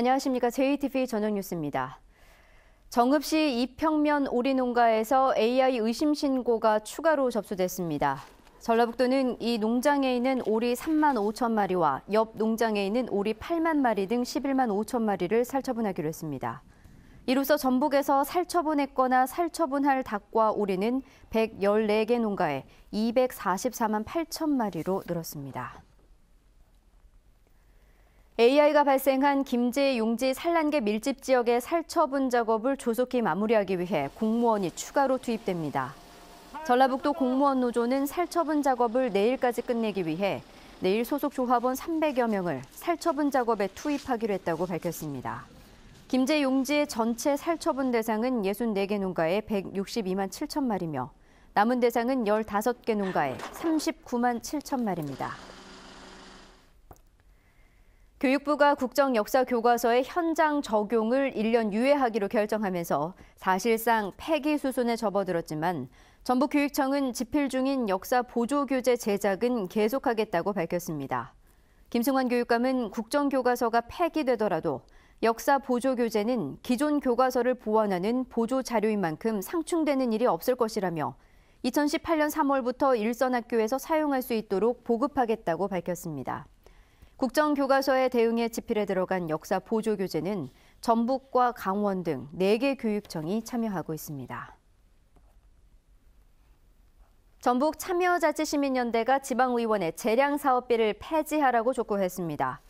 안녕하십니까. JTV 전용 뉴스입니다. 정읍시 이평면 오리농가에서 AI 의심 신고가 추가로 접수됐습니다. 전라북도는 이 농장에 있는 오리 3만 5천 마리와 옆 농장에 있는 오리 8만 마리 등 11만 5천 마리를 살처분하기로 했습니다. 이로써 전북에서 살처분했거나 살처분할 닭과 오리는 114개 농가에 244만 8천 마리로 늘었습니다. AI가 발생한 김제 용지 산란계 밀집 지역의 살처분 작업을 조속히 마무리하기 위해 공무원이 추가로 투입됩니다. 전라북도 공무원 노조는 살처분 작업을 내일까지 끝내기 위해 내일 소속 조합원 300여 명을 살처분 작업에 투입하기로 했다고 밝혔습니다. 김제 용지의 전체 살처분 대상은 64개 농가에 162만 7천 마리며 남은 대상은 15개 농가에 39만 7천 마리입니다. 교육부가 국정 역사 교과서의 현장 적용을 1년 유예하기로 결정하면서 사실상 폐기 수순에 접어들었지만 전북교육청은 집필 중인 역사 보조 교재 제작은 계속하겠다고 밝혔습니다. 김승환 교육감은 국정 교과서가 폐기되더라도 역사 보조 교재는 기존 교과서를 보완하는 보조 자료인 만큼 상충되는 일이 없을 것이라며 2018년 3월부터 일선 학교에서 사용할 수 있도록 보급하겠다고 밝혔습니다. 국정교과서에 대응해 집필에 들어간 역사 보조 교재는 전북과 강원 등 4개 교육청이 참여하고 있습니다. 전북 참여자치시민연대가 지방의원의 재량사업비를 폐지하라고 촉구했습니다.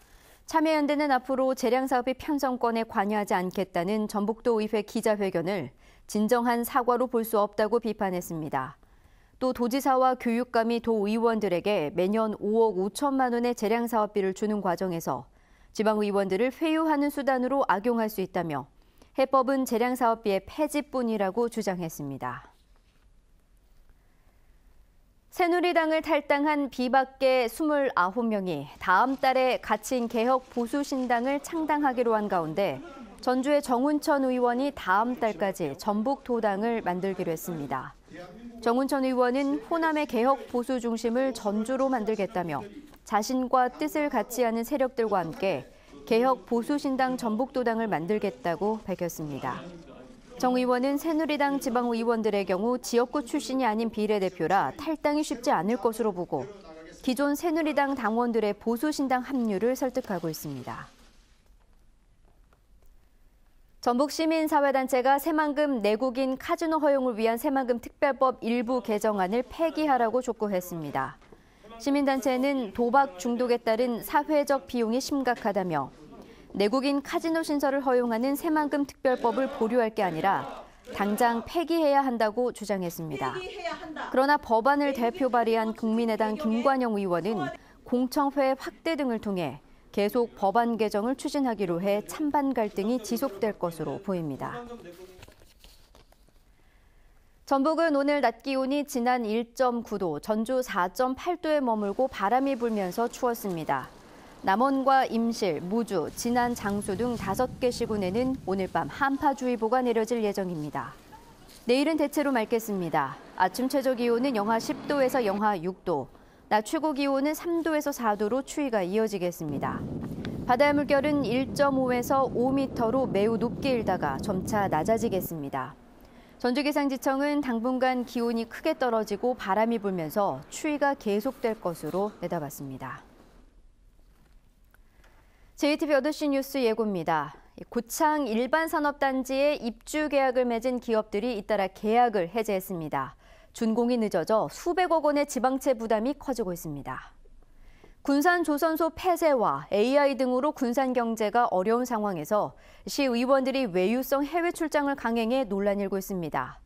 참여연대는 앞으로 재량사업비 편성권에 관여하지 않겠다는 전북도의회 기자회견을 진정한 사과로 볼 수 없다고 비판했습니다. 또 도지사와 교육감이 도의원들에게 매년 5억 5천만 원의 재량 사업비를 주는 과정에서 지방의원들을 회유하는 수단으로 악용할 수 있다며 해법은 재량 사업비의 폐지뿐이라고 주장했습니다. 새누리당을 탈당한 비박계 29명이 다음 달에 갇힌 개혁 보수신당을 창당하기로 한 가운데 전주의 정운천 의원이 다음 달까지 전북 도당을 만들기로 했습니다. 정운천 의원은 호남의 개혁 보수 중심을 전주로 만들겠다며 자신과 뜻을 같이 하는 세력들과 함께 개혁 보수신당 전북도당을 만들겠다고 밝혔습니다. 정 의원은 새누리당 지방 의원들의 경우 지역구 출신이 아닌 비례대표라 탈당이 쉽지 않을 것으로 보고 기존 새누리당 당원들의 보수신당 합류를 설득하고 있습니다. 전북 시민사회단체가 새만금 내국인 카지노 허용을 위한 새만금 특별법 일부 개정안을 폐기하라고 촉구했습니다. 시민단체는 도박 중독에 따른 사회적 비용이 심각하다며 내국인 카지노 신설을 허용하는 새만금 특별법을 보류할 게 아니라 당장 폐기해야 한다고 주장했습니다. 그러나 법안을 대표 발의한 국민의당 김관영 의원은 공청회 확대 등을 통해 계속 법안 개정을 추진하기로 해 찬반 갈등이 지속될 것으로 보입니다. 전북은 오늘 낮 기온이 지난 1.9도, 전주 4.8도에 머물고 바람이 불면서 추웠습니다. 남원과 임실, 무주, 진안, 장수 등 5개 시군에는 오늘 밤 한파주의보가 내려질 예정입니다. 내일은 대체로 맑겠습니다. 아침 최저 기온은 영하 10도에서 영하 6도, 낮 최고 기온은 3도에서 4도로 추위가 이어지겠습니다. 바다의 물결은 1.5에서 5m로 매우 높게 일다가 점차 낮아지겠습니다. 전주기상지청은 당분간 기온이 크게 떨어지고 바람이 불면서 추위가 계속될 것으로 내다봤습니다. j t v 8시 뉴스 예고입니다. 고창 일반산업단지에 입주 계약을 맺은 기업들이 잇따라 계약을 해제했습니다. 준공이 늦어져 수백억 원의 지방채 부담이 커지고 있습니다. 군산 조선소 폐쇄와 AI 등으로 군산 경제가 어려운 상황에서 시의원들이 외유성 해외 출장을 강행해 논란이 일고 있습니다.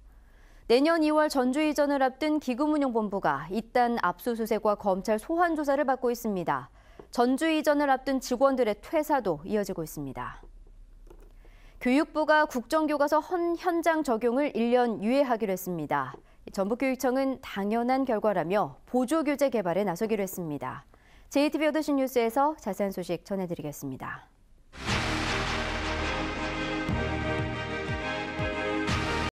내년 2월 전주 이전을 앞둔 기금운용본부가 이딴 압수수색과 검찰 소환 조사를 받고 있습니다. 전주 이전을 앞둔 직원들의 퇴사도 이어지고 있습니다. 교육부가 국정교과서 현장 적용을 1년 유예하기로 했습니다. 전북교육청은 당연한 결과라며 보조교재 개발에 나서기로 했습니다. JTBC 뉴스에서 자세한 소식 전해드리겠습니다.